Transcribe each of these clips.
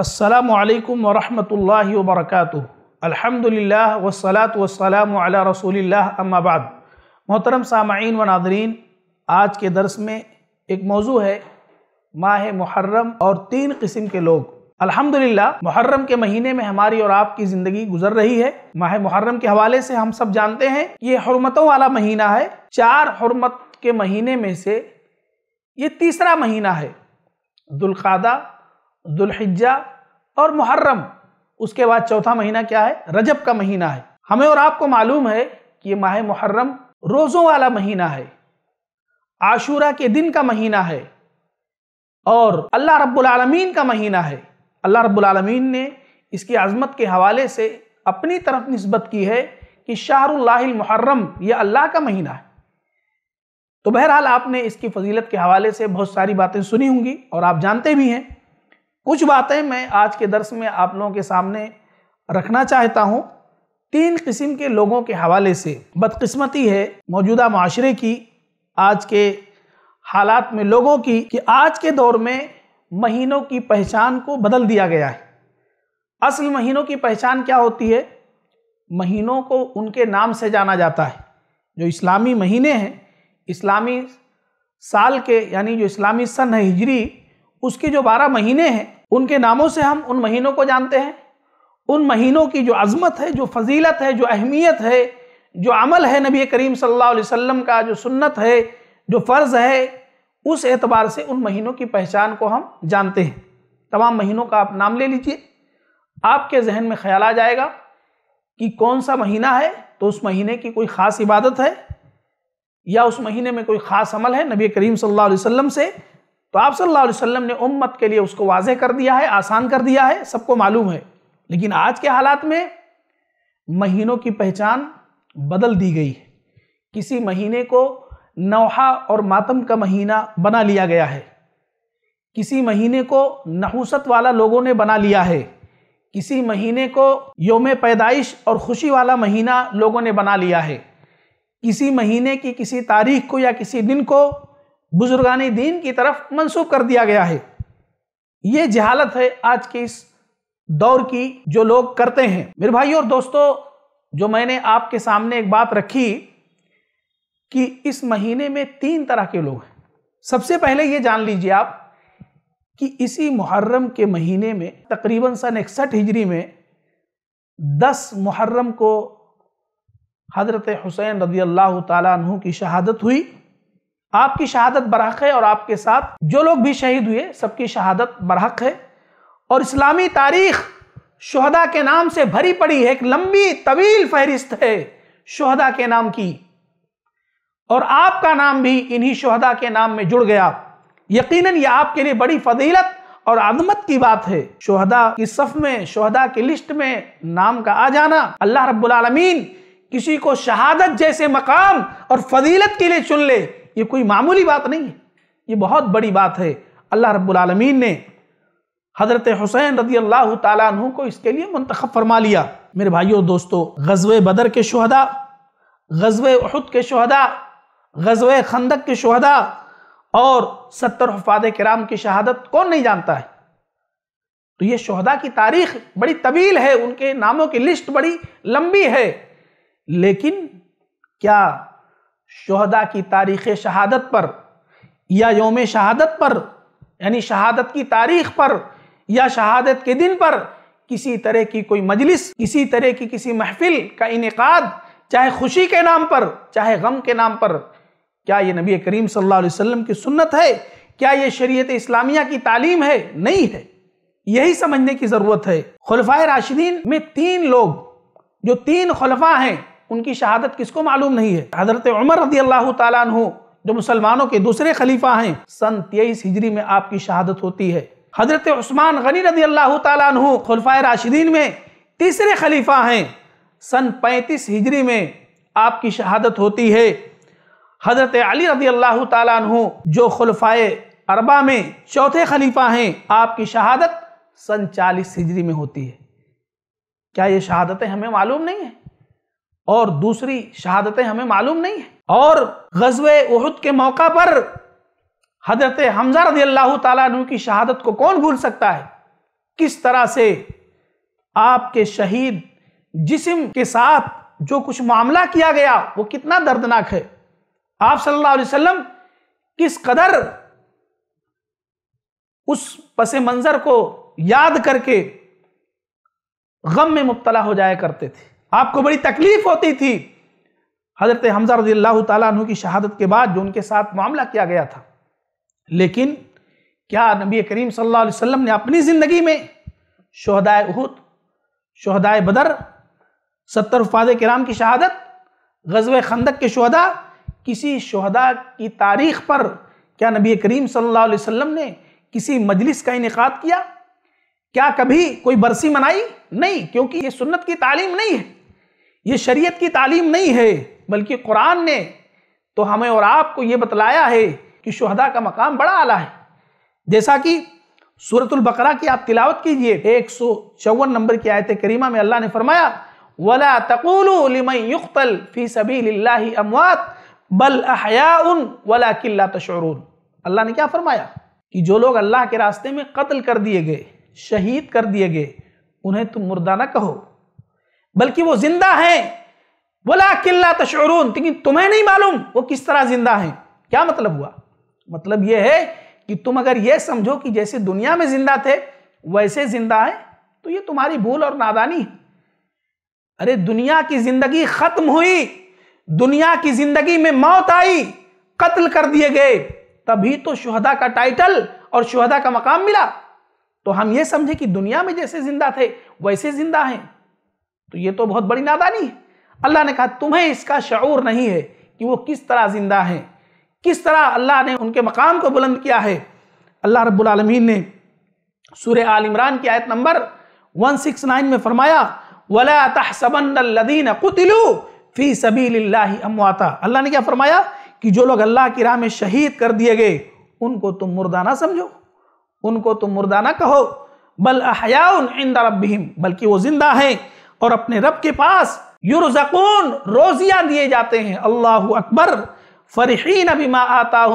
असलकम वरहमल वबरक अलहमदिल्ला वसलात वसलाम अला रसूलिल्ला अम्माबाद मोहतरम सामाइन व नादरीन आज के दर्स में एक मौजू है माह मुहर्रम और तीन किस्म के लोग अल्हम्दुलिल्लाह मुहर्रम के महीने में हमारी और आपकी ज़िंदगी गुजर रही है माह मुहर्रम के हवाले से हम सब जानते हैं ये हरमतों वाला महीना है चार हरमत के महीने में से ये तीसरा महीना है दुलखादा दुल्हिज्जा और मुहर्रम उसके बाद चौथा महीना क्या है रजब का महीना है हमें और आपको मालूम है कि ये माह मुहर्रम रोज़ों वाला महीना है आशूरा के दिन का महीना है और अल्लाह रब्बुल का महीना है अल्लाह रब्बुल ने इसकी आज़मत के हवाले से अपनी तरफ नस्बत की है कि शाहरुल्लाहमहर्रम यह अल्लाह का महीना है तो बहरहाल आपने इसकी फजीलत के हवाले से बहुत सारी बातें सुनी होंगी और आप जानते भी हैं कुछ बातें मैं आज के दर्श में आप लोगों के सामने रखना चाहता हूँ तीन किस्म के लोगों के हवाले से बदकिस्मती है मौजूदा माशरे की आज के हालात में लोगों की कि आज के दौर में महीनों की पहचान को बदल दिया गया है असल महीनों की पहचान क्या होती है महीनों को उनके नाम से जाना जाता है जो इस्लामी महीने हैं इस्लामी साल के यानी जो इस्लामी सन है हिजरी उसके जो बारह महीने हैं उनके नामों से हम उन महीनों को जानते हैं उन महीनों की जो अजमत है जो फजीलत है जो अहमियत है जो अमल है नबी करीम सल्लल्लाहु अलैहि वसल्लम का जो सुन्नत है जो फ़र्ज़ है उस एतबार से उन महीनों की पहचान को हम जानते हैं तमाम महीनों का आप नाम ले लीजिए आपके जहन में ख्याल आ जाएगा कि कौन सा महीना है तो उस महीने की कोई ख़ास इबादत है या उस महीने में कोई ख़ास अमल है नबी करीम सल्लल्लाहु अलैहि वसल्लम से तो आप सल्लल्लाहु अलैहि वसल्लम ने उम्मत के लिए उसको वाजे कर दिया है आसान कर दिया है सबको मालूम है लेकिन आज के हालात में महीनों की पहचान बदल दी गई है किसी महीने को नौहा और मातम का महीना बना लिया गया है किसी महीने को नहुसत वाला लोगों ने बना लिया है किसी महीने को योम पैदाइश और खुशी वाला महीना लोगों ने बना लिया है किसी महीने की किसी तारीख को या किसी दिन को बुजुर्गानी दीन की तरफ मंसूब कर दिया गया है ये जहालत है आज के इस दौर की जो लोग करते हैं मेरे भाई और दोस्तों जो मैंने आपके सामने एक बात रखी कि इस महीने में तीन तरह के लोग हैं सबसे पहले ये जान लीजिए आप कि इसी मुहर्रम के महीने में तकरीबन सन इकसठ हिजरी में दस मुहर्रम को हज़रत हुसैन रदी अल्लाह तु की शहादत हुई आपकी शहादत बरहक है और आपके साथ जो लोग भी शहीद हुए सबकी शहादत बरहक है और इस्लामी तारीख शहदा के नाम से भरी पड़ी है एक लंबी तवील फहरिस्त है शहदा के नाम की और आपका नाम भी इन्हीं शहदा के नाम में जुड़ गया यकीनन यह आपके लिए बड़ी फजीलत और आदमत की बात है शहदा की सफ में शहदा की लिस्ट में नाम का आ जाना अल्लाह रब्बुल आलमीन किसी को शहादत जैसे मकाम और फजीलत के लिए चुन ले ये कोई मामूली बात नहीं है ये बहुत बड़ी बात है अल्लाह रब्बुलमीन ने हज़रत हुसैन रदी अल्लाह तु को इसके लिए मंतखब फरमा लिया मेरे भाइयों दोस्तों गजवे बदर के शहदा गजवे अहद के शहदा गजवे खंदक के शहदा और सत्तर हफाद कराम की शहादत कौन नहीं जानता है तो ये शहदा की तारीख बड़ी तवील है उनके नामों की लिस्ट बड़ी लंबी है लेकिन क्या शहदा की तारीख शहादत पर या योम शहादत पर यानी शहादत की तारीख पर या शहादत के दिन पर किसी तरह की कोई मजलिस किसी तरह की किसी महफिल का इनका चाहे खुशी के नाम पर चाहे गम के नाम पर क्या ये नबी करीम सल्लल्लाहु अलैहि वसल्लम की सुन्नत है क्या ये शरीयत इस्लामिया की तालीम है नहीं है यही समझने की ज़रूरत है खलफा राशिदीन में तीन लोग जो तीन खलफा हैं उनकी शहादत किसको मालूम नहीं है हजरत उमर रदी अल्लाह तु जो मुसलमानों के दूसरे खलीफा हैं सन तेईस हिजरी में आपकी शहादत होती है हजरत उस्मान गनी रदी अल्लाह तु खलफा राशिदीन में तीसरे खलीफा हैं सन पैंतीस हिजरी में आपकी शहादत होती है हजरत अली रदी अल्लाह तु जो खुलफाए अरबा में चौथे खलीफा हैं आपकी शहादत सन चालीस हिजरी में होती है क्या ये शहादतें हमें मालूम नहीं है और दूसरी शहादतें हमें मालूम नहीं है और गजब उहद के मौका पर हजरत हमजा रजी अल्लाह तु की शहादत को कौन भूल सकता है किस तरह से आपके शहीद जिसम के साथ जो कुछ मामला किया गया वो कितना दर्दनाक है आप सल्लल्लाहु अलैहि वसल्लम किस कदर उस पस मंज़र को याद करके गम में मुबतला हो जाया करते थे आपको बड़ी तकलीफ होती थी हजरत हमजा रजी अल्लाह की शहादत के बाद जो उनके साथ मामला किया गया था लेकिन क्या नबी करीम सल्लल्लाहु अलैहि वसल्लम ने अपनी ज़िंदगी में शहदाय उहद शहदाय बदर सत्तर फाद कराम की शहादत गजब खंदक के शहदा किसी शहदा की तारीख पर क्या नबी करीम सल्लल्लाहु अलैहि वसल्लम ने किसी मजलिस का इनका किया क्या कभी कोई बरसी मनाई नहीं क्योंकि ये सुन्नत की तालीम नहीं है ये शरीयत की तालीम नहीं है बल्कि कुरान ने तो हमें और आपको ये बतलाया है कि शहदा का मकाम बड़ा आला है जैसा कि सूरतुल बकरा की आप तिलावत कीजिए एक सौ चौवन नंबर की आयत करीमा में अल्लाह ने फरमाया वला तकुलतल फी सभी अमवात बल अहयाउन वला किल्ला तशरून अल्लाह ने क्या फरमाया कि जो लोग अल्लाह के रास्ते में कत्ल कर दिए गए शहीद कर दिए गए उन्हें तुम मुर्दा ना कहो बल्कि वो जिंदा हैं बोला किल्ला तशरून लेकिन तो तुम्हें नहीं मालूम वो किस तरह जिंदा हैं क्या मतलब हुआ मतलब ये है कि तुम अगर ये समझो कि जैसे दुनिया में जिंदा थे वैसे जिंदा है तो ये तुम्हारी भूल और नादानी अरे दुनिया की जिंदगी खत्म हुई दुनिया की जिंदगी में मौत आई कत्ल कर दिए गए तभी तो शुहदा का टाइटल और शुहदा का मकाम मिला तो हम ये समझे कि दुनिया में जैसे जिंदा थे वैसे जिंदा हैं तो ये तो बहुत बड़ी नादानी है अल्लाह ने कहा तुम्हें इसका शूर नहीं है कि वो किस तरह ज़िंदा हैं किस तरह अल्लाह ने उनके मकाम को बुलंद किया है अल्लाह रब्लमीन ने सूर आल इमरान की आयत नंबर 169 में फरमाया वला तहसबन कुतिलू फ़ी सबी अमवाता अल्लाह ने क्या फरमाया कि जो लोग अल्लाह की राह में शहीद कर दिए गए उनको तुम मुर्दा ना समझो उनको तुम मुर्दा ना कहो बल अहयाउन इंदा रब्बिहिम बल्कि वो जिंदा हैं और अपने रब के पास युरजकून रोजियां दिए जाते हैं अल्लाह अकबर फरहीन बिमा आता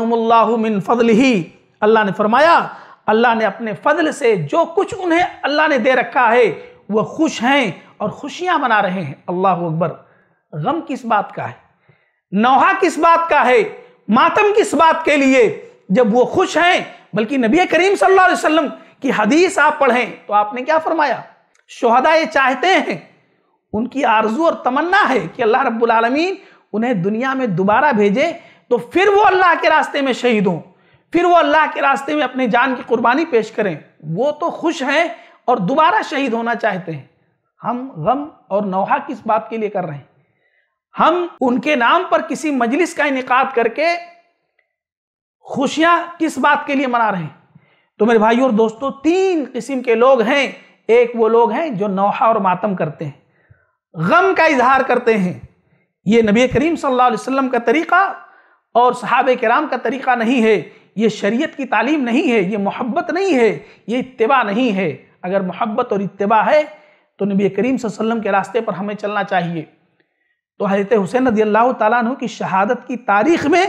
मिन फजल ही अल्लाह ने फरमाया अल्लाह ने अपने फजल से जो कुछ उन्हें अल्लाह ने दे रखा है वह खुश हैं और खुशियां मना रहे हैं अल्लाह अकबर गम किस बात का है नौहा किस बात का है मातम किस बात के लिए जब वो खुश हैं बल्कि नबी करीम सल्लल्लाहु अलैहि वसल्लम की हदीस आप पढ़ें तो आपने क्या फरमाया शोहदा ये चाहते हैं उनकी आरजू और तमन्ना है कि अल्लाह रब्बुल रबालमीन उन्हें दुनिया में दोबारा भेजे तो फिर वो अल्लाह के रास्ते में शहीद हों फिर वो अल्लाह के रास्ते में अपनी जान की कुर्बानी पेश करें वो तो खुश हैं और दोबारा शहीद होना चाहते हैं हम गम और नौहा किस बात के लिए कर रहे हैं हम उनके नाम पर किसी मजलिस का इनका करके खुशियां किस बात के लिए मना रहे हैं तो मेरे भाई और दोस्तों तीन किस्म के लोग हैं एक वो लोग हैं जो नौहा और मातम करते हैं गम का इजहार करते हैं ये नबी करीम सल्लल्लाहु अलैहि वसल्लम का तरीक़ा और सहाबे कराम का तरीक़ा नहीं है ये शरीयत की तालीम नहीं है ये मोहब्बत नहीं है ये इत्तबा नहीं है अगर मोहब्बत और इत्तबा है तो नबी करीम वसल्लम के रास्ते पर हमें चलना चाहिए तो हजरत हुसैन रदी अल्लाह तु की शहादत की तारीख में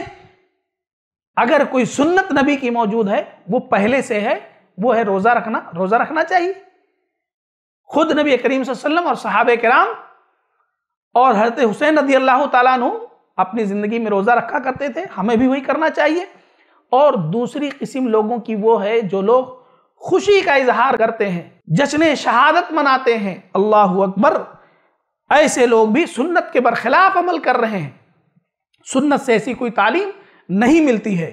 अगर कोई सुन्नत नबी की मौजूद है वो पहले से है वो है रोज़ा रखना रोज़ा रखना चाहिए खुद नबी करीम वसल्लम और सहाबे कराम और हजरत हुसैन रदी अल्लाह तु अपनी ज़िंदगी में रोज़ा रखा करते थे हमें भी वही करना चाहिए और दूसरी किस्म लोगों की वो है जो लोग खुशी का इजहार करते हैं जश्न शहादत मनाते हैं अल्लाह अकबर ऐसे लोग भी सुन्नत के बरखिलाफ अमल कर रहे हैं सुन्नत से ऐसी कोई तालीम नहीं मिलती है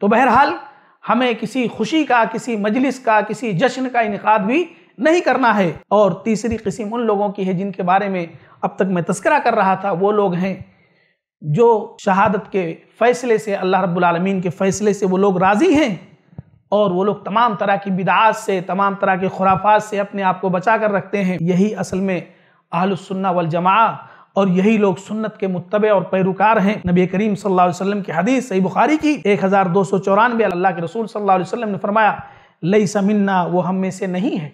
तो बहरहाल हमें किसी खुशी का किसी मजलिस का किसी जश्न का इनका भी नहीं करना है और तीसरी किस्म उन लोगों की है जिनके बारे में अब तक मैं तस्करा कर रहा था वो लोग हैं जो शहादत के फ़ैसले से अल्लाह रब्बुल के फ़ैसले से वो लोग राज़ी हैं और वो लोग तमाम तरह की बिदात से तमाम तरह के खुराफात से अपने आप को बचा कर रखते हैं यही असल में आहलसन्ना वलजमा और यही लोग सुन्नत के मुतबे और पैरोकार हैं नबी करीम सल्लल्लाहु अलैहि वसल्लम की हदीस सही बुखारी की एक हज़ार दो सौ चौरानवे अल्लाह के रसूल सल्लल्लाहु अलैहि वसल्लम ने फरमाया लई समन्ना वो हम में से नहीं है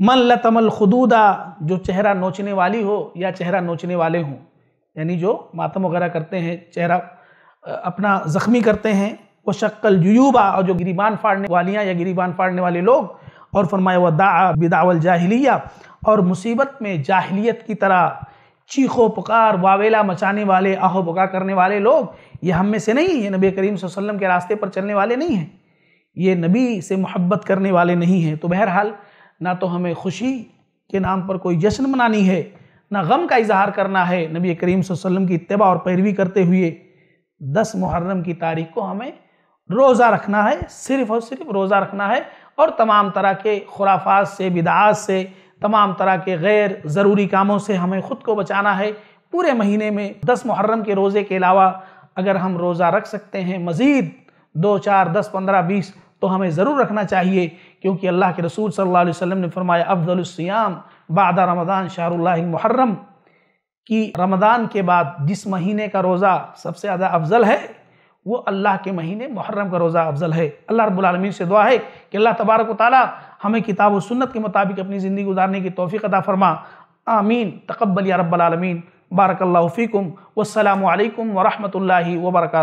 मन लतमल खुदूदा जो चेहरा नोचने वाली हो या चेहरा नोचने वाले हों यानी जो मातम वगैरह करते हैं चेहरा अपना ज़ख्मी करते हैं वो शक्ल यूबा और जो गिरीबान फाड़ने वालियाँ या गिरीबान फाड़ने वाले लोग और फरमाया व दा बिदावल जाहिलिया और मुसीबत में जाहिलियत की तरह चीखो पुकार वावेला मचाने वाले आहो बगा करने वाले लोग ये हम में से नहीं ये नबी करीम वसल्लम के रास्ते पर चलने वाले नहीं हैं ये नबी से मोहब्बत करने वाले नहीं हैं तो बहरहाल ना तो हमें खुशी के नाम पर कोई जश्न मनानी है ना गम का इजहार करना है नबी करीम वसल्लम की इतबा और पैरवी करते हुए दस मुहर्रम की तारीख को हमें रोज़ा रखना है सिर्फ और सिर्फ रोज़ा रखना है और तमाम तरह के खुराफात से बिदात से तमाम तरह के गैर ज़रूरी कामों से हमें ख़ुद को बचाना है पूरे महीने में दस मुहर्रम के रोज़े के अलावा अगर हम रोज़ा रख सकते हैं मज़ीद दो चार दस पंद्रह बीस तो हमें ज़रूर रखना चाहिए क्योंकि अल्लाह के रसूल सल्लल्लाहु अलैहि वसल्लम ने फरमाया अफजलसियाम बाद रमदान शाहरुल्लामर्रम कि रमदान के बाद जिस महीने का रोज़ा सबसे ज़्यादा अफजल है वो अल्लाह के महीने मुहर्रम का रोज़ा अफजल है अल्लाह रबालमीन से दुआ है कि अल्लाह तबारक ताली हमें किताब सुन्नत के मुताबिक अपनी ज़िंदगी गुजारने की तोफ़ी अदा फरमा आमीन तकबल या रब्बालमीन बारकल्ला फ़ीकम वसलम वरहमल वर्का